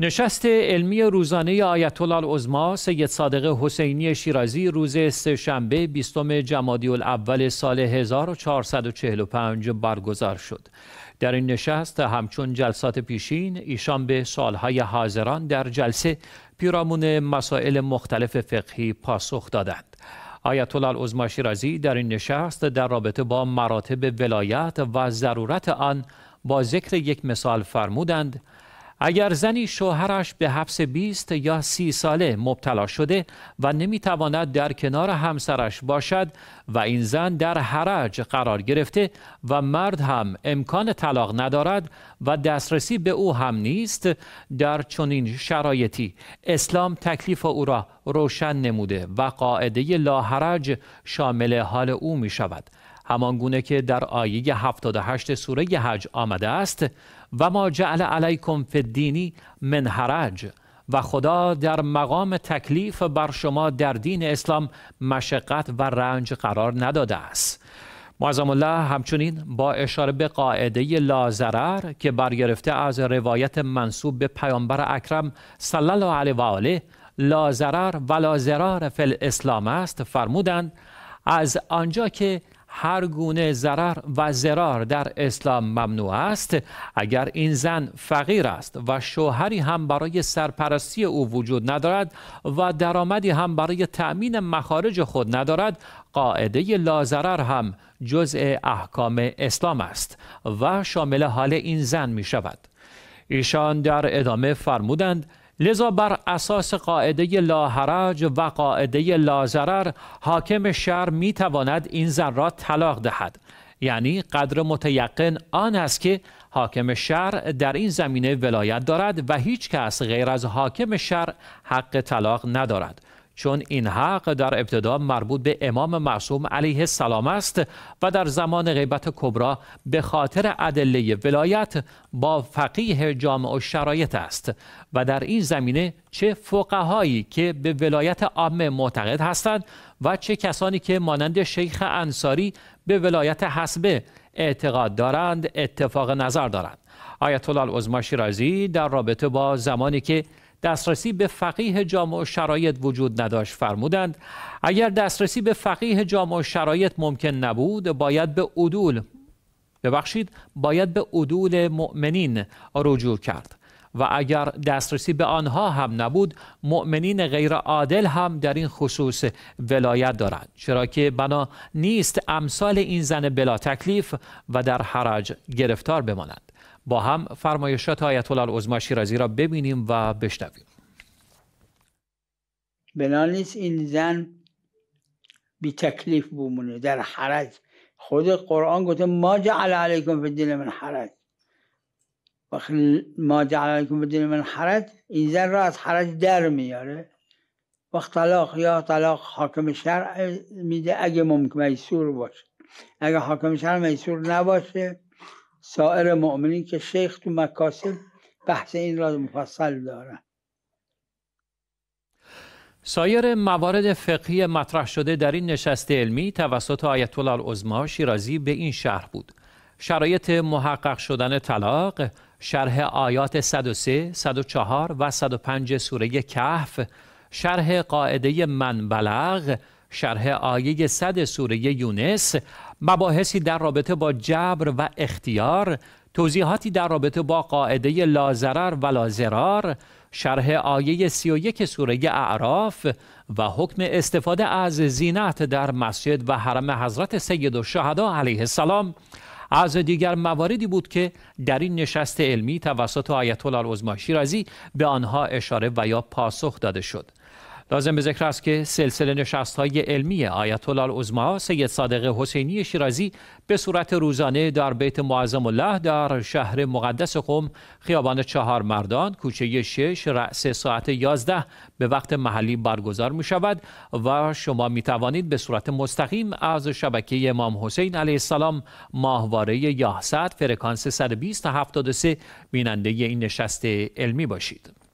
نشست علمی روزانه آیت الله العظما سید صادق حسینی شیرازی روز شنبه بیستم جمادی الاول سال 1445 برگزار شد. در این نشست همچون جلسات پیشین ایشان به سالهای حاضران در جلسه پیرامون مسائل مختلف فقهی پاسخ دادند. آیت الله العظما شیرازی در این نشست در رابطه با مراتب ولایت و ضرورت آن با ذکر یک مثال فرمودند اگر زنی شوهرش به حبس 20 یا سی ساله مبتلا شده و نمیتواند در کنار همسرش باشد و این زن در حرج قرار گرفته و مرد هم امکان طلاق ندارد و دسترسی به او هم نیست در چنین شرایطی اسلام تکلیف او را روشن نموده و قاعده لاحرج شامل حال او می شود همان گونه که در آیه 78 سوره حج آمده است و ما جعل علیکم فی الدینی من حرج و خدا در مقام تکلیف بر شما در دین اسلام مشقت و رنج قرار نداده است معظم الله همچنین با اشاره به قاعده لازرر که برگرفته از روایت منصوب به پیامبر اکرم صلی الله علیه و آله لازرر و لازرار فل اسلام است فرمودند از آنجا که هر گونه ضرر و زرار در اسلام ممنوع است اگر این زن فقیر است و شوهری هم برای سرپرستی او وجود ندارد و درآمدی هم برای تأمین مخارج خود ندارد قاعده لازرر هم جزء احکام اسلام است و شامل حال این زن می شود ایشان در ادامه فرمودند لذا بر اساس قاعده لاحرج و قاعده لازرر حاکم شهر می تواند این زن را طلاق دهد یعنی قدر متیقن آن است که حاکم شهر در این زمینه ولایت دارد و هیچ کس غیر از حاکم شهر حق طلاق ندارد چون این حق در ابتدا مربوط به امام معصوم علیه السلام است و در زمان غیبت کبرا به خاطر ادله ولایت با فقیه جامع و شرایط است و در این زمینه چه فقهایی که به ولایت عامه معتقد هستند و چه کسانی که مانند شیخ انصاری به ولایت حسبه اعتقاد دارند اتفاق نظر دارند آیت الله رازی شیرازی در رابطه با زمانی که دسترسی به فقیه جامع و شرایط وجود نداشت فرمودند اگر دسترسی به فقیه جامع و شرایط ممکن نبود باید به عدول ببخشید باید به عدول مؤمنین رجوع کرد و اگر دسترسی به آنها هم نبود مؤمنین غیر عادل هم در این خصوص ولایت دارند چرا که بنا نیست امثال این زن بلا تکلیف و در حرج گرفتار بمانند با هم فرمایشات آیت الله العظما شیرازی را ببینیم و بشنویم بنا نیست این زن بی تکلیف بمونه در حرج خود قرآن گفته ما جعل علیکم فی الدین من حرج وقتی ما جعل علیکم فی من حرج این زن را از حرج در میاره وقت طلاق یا طلاق حاکم شرع میده اگه ممکن میسور باشه اگه حاکم شرع میسور نباشه سایر مؤمنین که شیخ تو مکاسب بحث این را مفصل دارن سایر موارد فقهی مطرح شده در این نشست علمی توسط آیت الله العظما شیرازی به این شرح بود شرایط محقق شدن طلاق شرح آیات 103 104 و 105 سوره کهف شرح قاعده منبلغ، شرح آیه 100 سوره یونس مباحثی در رابطه با جبر و اختیار توضیحاتی در رابطه با قاعده لازرر و لازرار شرح آیه 31 سوره اعراف و حکم استفاده از زینت در مسجد و حرم حضرت سید و شهده علیه السلام از دیگر مواردی بود که در این نشست علمی توسط آیت الله العظمی شیرازی به آنها اشاره و یا پاسخ داده شد لازم به ذکر است که سلسله نشست‌های علمی آیت الله العظما سید صادق حسینی شیرازی به صورت روزانه در بیت معظم الله در شهر مقدس قم خیابان چهار مردان کوچه 6 رأس ساعت 11 به وقت محلی برگزار می شود و شما می توانید به صورت مستقیم از شبکه امام حسین علیه السلام ماهواره 100 فرکانس 120 تا 73 بیننده این نشست علمی باشید